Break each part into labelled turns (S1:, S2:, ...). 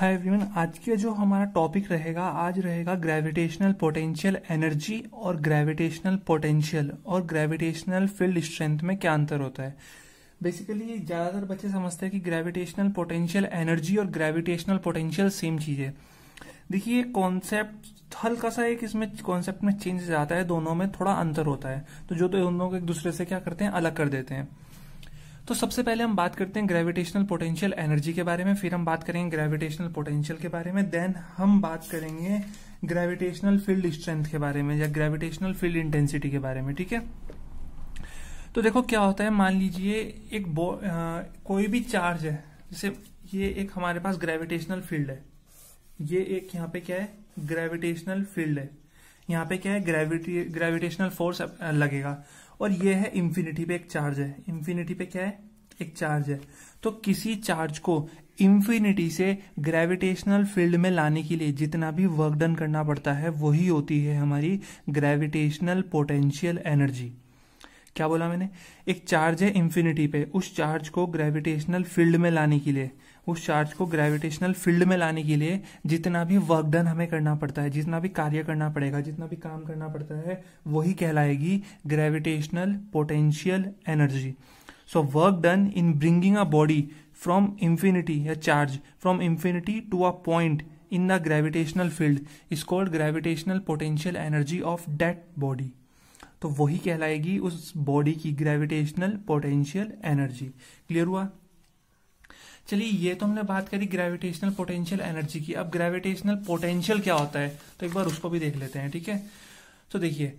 S1: hi everyone आज के जो हमारा टॉपिक रहेगा आज रहेगा ग्रेविटेशनल पोटेंशियल एनर्जी और ग्रेविटेशनल पोटेंशियल और ग्रेविटेशनल फील्ड स्ट्रेंथ में क्या अंतर होता है बेसिकली ज़्यादातर बच्चे समझते हैं कि ग्रेविटेशनल पोटेंशियल एनर्जी और ग्रेविटेशनल पोटेंशियल सेम चीज़ है देखिए ये कॉन्सेप्ट हल्का सा एक इसमें कॉन्सेप्ट में चेंजेस आता है दोनों में थोड़ा अंतर होता है तो जो तो दोनों को एक दूसरे से क्या करते हैं अलग कर देते हैं तो सबसे पहले हम बात करते हैं ग्रेविटेशनल पोटेंशियल एनर्जी के बारे में फिर हम बात करेंगे ग्रेविटेशनल पोटेंशियल के बारे में देन हम बात करेंगे ग्रेविटेशनल फील्ड स्ट्रेंथ के बारे में या ग्रेविटेशनल फील्ड इंटेंसिटी के बारे में ठीक है तो देखो क्या होता है मान लीजिए एक आ, कोई भी चार्ज है जैसे ये एक हमारे पास ग्रेविटेशनल फील्ड है ये एक यहाँ पे क्या है ग्रेविटेशनल फील्ड है यहाँ पे क्या है ग्रेविटी ग्रेविटेशनल फोर्स लगेगा और ये है इन्फिनिटी पे एक चार्ज है इंफिनिटी पे क्या है एक चार्ज है तो किसी चार्ज को इंफिनिटी से ग्रेविटेशनल फील्ड में लाने के लिए जितना भी वर्क डन करना पड़ता है वही होती है हमारी ग्रेविटेशनल पोटेंशियल एनर्जी क्या बोला मैंने एक चार्ज है इन्फिनिटी पे उस चार्ज को ग्रेविटेशनल फील्ड में लाने के लिए उस चार्ज को ग्रेविटेशनल फील्ड में लाने के लिए जितना भी वर्क डन हमें करना पड़ता है जितना भी कार्य करना पड़ेगा जितना भी काम करना पड़ता है वही कहलाएगी gravitational potential energy so work done in bringing a body from infinity या charge from infinity to a point in the gravitational field is called gravitational potential energy of that body तो वही कहलाएगी उस बॉडी की gravitational potential energy clear हुआ चलिए ये तो हमने बात करी ग्रेविटेशनल पोटेंशियल एनर्जी की अब ग्रेविटेशनल पोटेंशियल क्या होता है तो एक बार उसको भी देख लेते हैं ठीक है तो देखिए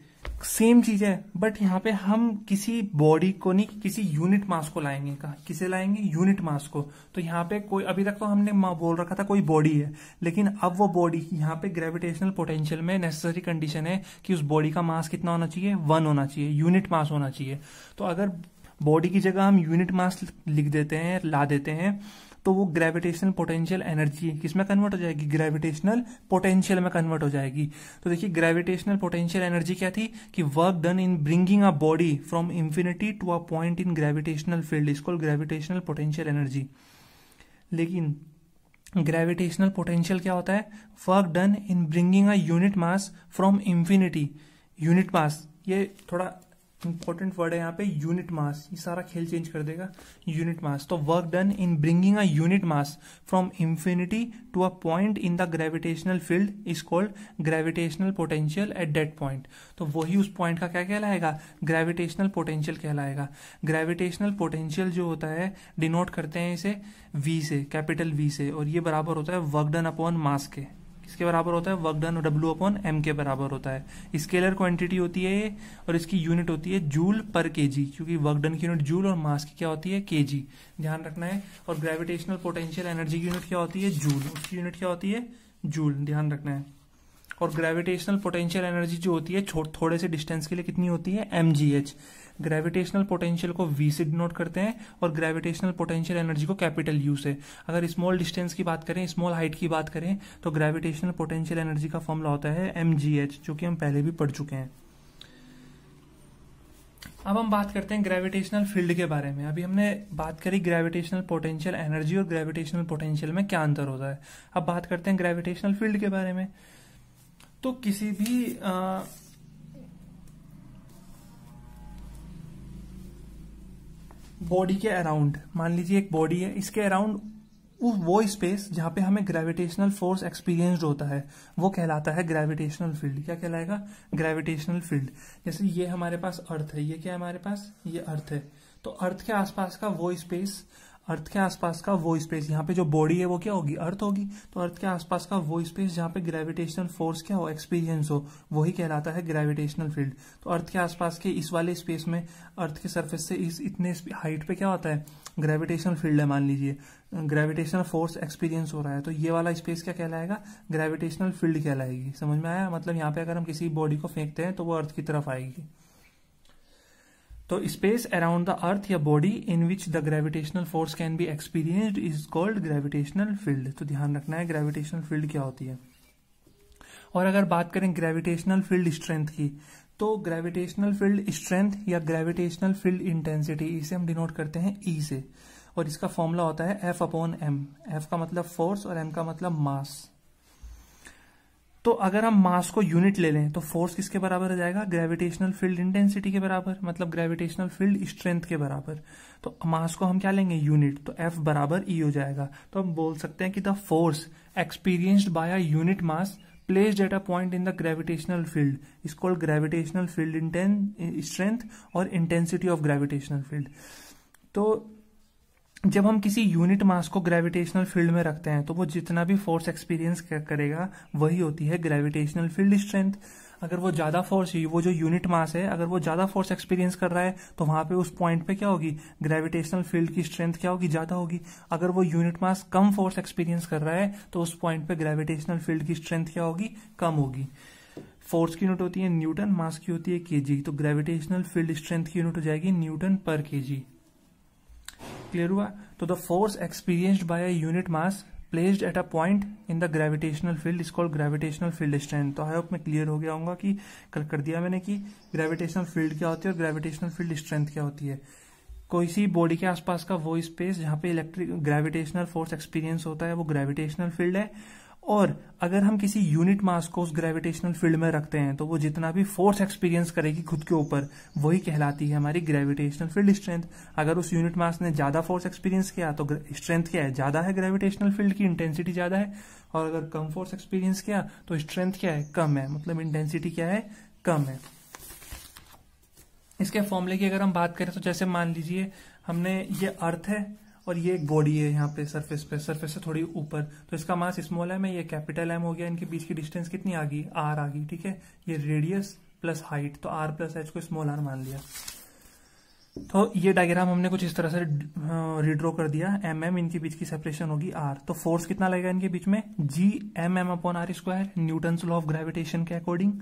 S1: सेम चीज है बट यहाँ पे हम किसी बॉडी को नहीं किसी यूनिट मास को लाएंगे कहा किसे लाएंगे यूनिट मास को तो यहाँ पे कोई अभी तक तो हमने बोल रखा था कोई बॉडी है लेकिन अब वो बॉडी यहाँ पे ग्रेविटेशनल पोटेंशियल में नेसेसरी कंडीशन है कि उस बॉडी का मास कितना होना चाहिए वन होना चाहिए यूनिट मास होना चाहिए तो अगर बॉडी की जगह हम यूनिट मास लिख देते हैं ला देते हैं तो वो ग्रेविटेशनल पोटेंशियल एनर्जी किसमें कन्वर्ट हो जाएगी ग्रेविटेशनल पोटेंशियल में कन्वर्ट हो जाएगी तो देखिए ग्रेविटेशनल पोटेंशियल एनर्जी क्या थी कि work done in bringing a body from infinity to a point in gravitational field इसको ग्रेविटेशनल पोटेंशियल एनर्जी लेकिन ग्रेविटेशनल पोटेंशियल क्या होता है work done in bringing a unit mass from infinity unit mass ये थोड़ा इंपॉर्टेंट वर्ड है यहाँ पे यूनिट मास ये सारा खेल चेंज कर देगा यूनिट मास तो work done in bringing a unit mass from infinity to a point in the gravitational field is called gravitational potential at that point तो वही उस पॉइंट का क्या कहलाएगा ग्रेविटेशनल पोटेंशियल कहलाएगा ग्रेविटेशनल पोटेंशियल जो होता है डिनोट करते हैं इसे वी से कैपिटल वी से और ये बराबर होता है वर्क डन अपॉन मास के इसके बराबर होता है work done W upon M के बराबर होता है स्केलर क्वांटिटी होती है और इसकी यूनिट होती है जूल पर के जी क्योंकि वर्क डन की यूनिट जूल और मास की क्या होती है के जी ध्यान रखना है और ग्रेविटेशनल पोटेंशियल एनर्जी की यूनिट क्या होती है जूल उसकी यूनिट क्या होती है जूल ध्यान रखना है और ग्रेविटेशनल पोटेंशियल एनर्जी जो होती है थोड़े से डिस्टेंस के लिए कितनी होती है एम ग्रेविटेशनल पोटेंशियल को वी से डिनोट करते हैं और ग्रेविटेशनल पोटेंशियल एनर्जी को कैपिटल यू से अगर स्मॉल डिस्टेंस की बात करें स्मॉल हाइट की बात करें तो ग्रेविटेशनल पोटेंशियल एनर्जी का फॉर्मला होता है एम जो कि हम पहले भी पढ़ चुके हैं अब हम बात करते हैं ग्रेविटेशनल फील्ड के बारे में अभी हमने बात करी ग्रेविटेशनल पोटेंशियल एनर्जी और ग्रेविटेशनल पोटेंशियल में क्या अंतर होता है अब बात करते हैं ग्रेविटेशनल फील्ड के बारे में तो किसी भी आ, बॉडी के अराउंड मान लीजिए एक बॉडी है इसके अराउंड वो स्पेस जहां पे हमें ग्रेविटेशनल फोर्स एक्सपीरियंस होता है वो कहलाता है ग्रेविटेशनल फील्ड क्या कहलाएगा ग्रेविटेशनल फील्ड जैसे ये हमारे पास अर्थ है ये क्या है हमारे पास ये अर्थ है तो अर्थ के आसपास का वो स्पेस अर्थ के आसपास का वो स्पेस यहाँ पे जो बॉडी है वो क्या होगी अर्थ होगी तो अर्थ के आसपास का वो स्पेस जहाँ पे ग्रेविटेशनल फोर्स क्या हो एक्सपीरियंस हो वही कहलाता है ग्रेविटेशनल फील्ड तो अर्थ के आसपास के इस वाले स्पेस में अर्थ के सरफेस से इस इतने हाइट पे क्या होता है ग्रेविटेशनल फील्ड है मान लीजिए ग्रेविटेशनल फोर्स एक्सपीरियंस हो रहा है तो ये वाला स्पेस क्या कहलाएगा ग्रेविटेशनल फील्ड कहलाएगी समझ में आया मतलब यहाँ पे अगर हम किसी बॉडी को फेंकते हैं तो वो अर्थ की तरफ आएगी तो स्पेस अराउंड द अर्थ या body in which the gravitational force can be experience is called gravitational field तो ध्यान रखना है ग्रेविटेशनल फील्ड क्या होती है और अगर बात करें ग्रेविटेशनल फील्ड स्ट्रेंथ की तो ग्रेविटेशनल फील्ड स्ट्रेंथ या ग्रेविटेशनल फील्ड इंटेंसिटी इसे हम डिनोट करते हैं ई e से और इसका फॉर्मूला होता है एफ अपॉन एम एफ का मतलब फोर्स और एम का मतलब मास तो अगर हम मास को यूनिट ले लें तो फोर्स किसके बराबर हो जाएगा ग्रेविटेशनल फील्ड इंटेंसिटी के बराबर मतलब ग्रेविटेशनल फील्ड स्ट्रेंथ के बराबर तो मास को हम क्या लेंगे यूनिट तो एफ बराबर ई e हो जाएगा तो हम बोल सकते हैं कि the force experienced by a unit mass placed at a point in the gravitational field is called gravitational field strength और इंटेंसिटी ऑफ ग्रेविटेशनल फील्ड तो जब हम किसी यूनिट मास को ग्रेविटेशनल फील्ड में रखते हैं तो वो जितना भी फोर्स एक्सपीरियंस करेगा वही होती है ग्रेविटेशनल फील्ड स्ट्रेंथ अगर वो ज्यादा फोर्स वो जो यूनिट मास है अगर वो ज्यादा फोर्स एक्सपीरियंस कर रहा है तो वहां पे उस पॉइंट पे क्या होगी ग्रेविटेशनल फील्ड की स्ट्रेंथ क्या होगी ज्यादा होगी अगर वो यूनिट मास कम फोर्स एक्सपीरियंस कर रहा है तो उस पॉइंट पे ग्रेविटेशनल फील्ड की स्ट्रेंथ क्या होगी कम होगी फोर्स की यूनिट होती है न्यूटन मास की होती है केजी तो ग्रेविटेशनल फील्ड स्ट्रेंथ की यूनिट हो जाएगी न्यूटन पर केजी क्लियर हुआ तो the force experienced by a unit mass placed at a point in the gravitational field is called gravitational field strength तो आई होप मैं clear हो गया होगा कि कल कर दिया मैंने कि ग्रेविटेशनल फील्ड क्या होती है और ग्रेविटेशनल फील्ड स्ट्रेंथ क्या होती है कोई सी बॉडी के आसपास का वो स्पेस जहां पे इलेक्ट्रिक ग्रेविटेशनल फोर्स एक्सपीरियंस होता है वो ग्रेविटेशनल फील्ड है और अगर हम किसी यूनिट मास को उस ग्रेविटेशनल फील्ड में रखते हैं तो वो जितना भी फोर्स एक्सपीरियंस करेगी खुद के ऊपर वही कहलाती है हमारी ग्रेविटेशनल फील्ड स्ट्रेंथ अगर उस यूनिट मास ने ज्यादा फोर्स एक्सपीरियंस किया तो स्ट्रेंथ क्या है ज्यादा है ग्रेविटेशनल फील्ड की इंटेंसिटी ज्यादा है और अगर कम फोर्स एक्सपीरियंस किया तो स्ट्रेंथ क्या है कम है मतलब इंटेंसिटी क्या है कम है इसके फॉर्मूले की अगर हम बात करें तो जैसे मान लीजिए हमने ये अर्थ है और ये एक बॉडी है यहाँ पे सरफेस पे सरफेस से थोड़ी ऊपर तो इसका मास स्मॉल एम है ये कैपिटल एम हो गया इनके बीच की डिस्टेंस कितनी आ गई आर आ गई ठीक है ये रेडियस प्लस हाइट तो आर प्लस एच को स्मॉल आर मान लिया तो ये डायग्राम हमने कुछ इस तरह से रिड्रॉ कर दिया एम एम इनके बीच की सेपरेशन होगी आर तो फोर्स कितना लगेगा इनके बीच में G M M upon R square Newton law of gravitation के अकॉर्डिंग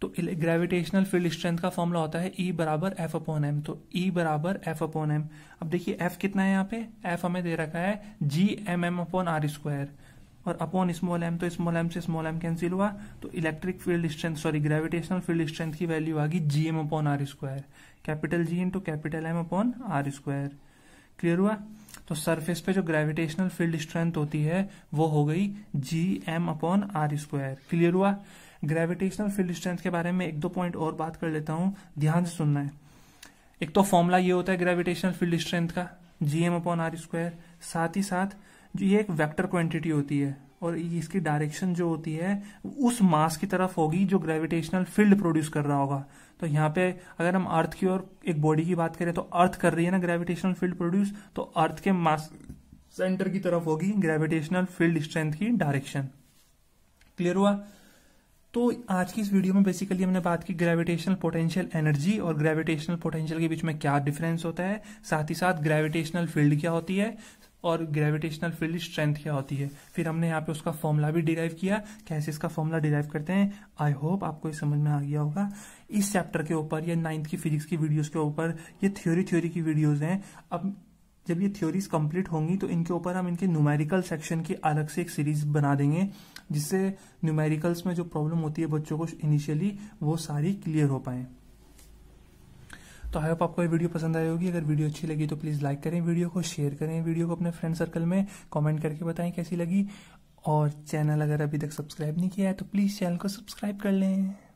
S1: तो ग्रेविटेशनल फील्ड स्ट्रेंथ का फॉर्मूला होता है ई e बराबर एफ अपॉन एम तो ई e बराबर एफ अपॉन एम अब देखिए एफ कितना है यहाँ पे एफ हमें दे रखा है G M M upon R square और अपॉन स्मॉल एम तो स्मॉल एम से स्मॉल एम कैंसिल हुआ तो electric field strength sorry gravitational field strength की वैल्यू आ गई G M upon R square capital G into capital M upon R square clear हुआ तो सरफेस पे जो ग्रेविटेशनल फील्ड स्ट्रेंथ होती है वो हो गई G M upon R square clear हुआ ग्रेविटेशनल फील्ड स्ट्रेंथ के बारे में एक दो पॉइंट और बात कर लेता हूं ध्यान से सुनना है एक तो फॉर्मूला ये होता है ग्रेविटेशनल फील्ड स्ट्रेंथ का G M upon R square साथ ही साथ जो ये एक वेक्टर क्वांटिटी होती है और इसकी डायरेक्शन जो होती है उस मास की तरफ होगी जो ग्रेविटेशनल फील्ड प्रोड्यूस कर रहा होगा तो यहाँ पे अगर हम अर्थ की और एक बॉडी की बात करें तो अर्थ कर रही है ना ग्रेविटेशनल फील्ड प्रोड्यूस तो अर्थ के मास सेंटर की तरफ होगी ग्रेविटेशनल फील्ड स्ट्रेंथ की डायरेक्शन क्लियर हुआ तो आज की इस वीडियो में बेसिकली हमने बात की ग्रेविटेशनल पोटेंशियल एनर्जी और ग्रेविटेशनल पोटेंशियल के बीच में क्या डिफरेंस होता है साथ ही साथ ग्रेविटेशनल फील्ड क्या होती है और ग्रेविटेशनल फील्ड स्ट्रेंथ क्या होती है फिर हमने यहाँ पे उसका फॉर्मूला भी डिराइव किया कैसे इसका फॉर्मूला डिराइव करते हैं आई होप आपको ये समझ में आ गया होगा इस चैप्टर के ऊपर या नाइन्थ की फिजिक्स की वीडियोस के ऊपर ये थ्योरी थ्योरी की वीडियोस हैं अब जब ये थ्योरीज कंप्लीट होंगी तो इनके ऊपर हम इनके न्यूमेरिकल सेक्शन की अलग से एक सीरीज बना देंगे जिससे न्यूमेरिकल्स में जो प्रॉब्लम होती है बच्चों को इनिशियली वो सारी क्लियर हो पाए तो आई होप आपको ये वीडियो पसंद आई होगी अगर वीडियो अच्छी लगी तो प्लीज़ लाइक करें वीडियो को शेयर करें वीडियो को अपने फ्रेंड सर्कल में कॉमेंट करके बताएं कैसी लगी और चैनल अगर अभी तक सब्सक्राइब नहीं किया है तो प्लीज़ चैनल को सब्सक्राइब कर लें